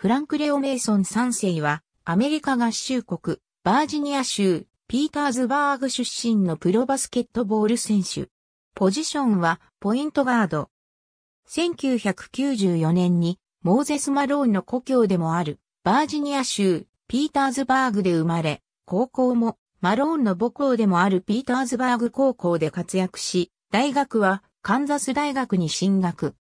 フランク・レオ・メイソン3世は、アメリカ合衆国、バージニア州、ピーターズバーグ出身のプロバスケットボール選手。ポジションは、ポイントガード。1994年に、モーゼス・マローンの故郷でもある、バージニア州、ピーターズバーグで生まれ、高校も、マローンの母校でもあるピーターズバーグ高校で活躍し、大学は、カンザス大学に進学。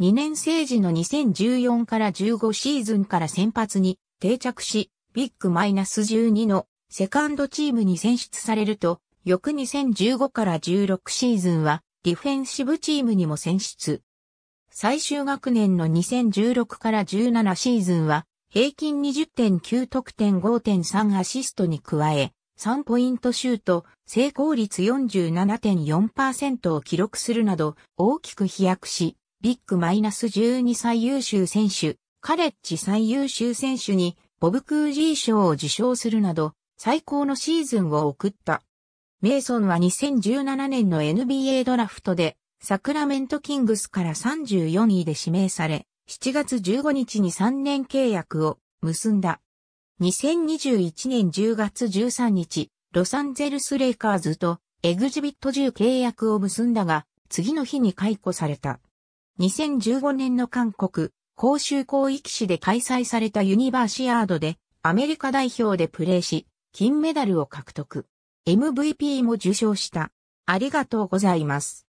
2年生時の2014から15シーズンから先発に定着し、ビッグマイナス12のセカンドチームに選出されると、翌2015から16シーズンはディフェンシブチームにも選出。最終学年の2016から17シーズンは平均20.9得点5.3アシストに加え、3ポイントシュート、成功率47.4%を記録するなど大きく飛躍し、ビッグマイナス12最優秀選手、カレッジ最優秀選手にボブ・クージー賞を受賞するなど、最高のシーズンを送った。メイソンは2017年の NBA ドラフトで、サクラメントキングスから34位で指名され、7月15日に3年契約を結んだ。2021年10月13日、ロサンゼルスレイカーズとエグジビット10契約を結んだが、次の日に解雇された。2015年の韓国、広州広域市で開催されたユニバーシアードでアメリカ代表でプレーし、金メダルを獲得。MVP も受賞した。ありがとうございます。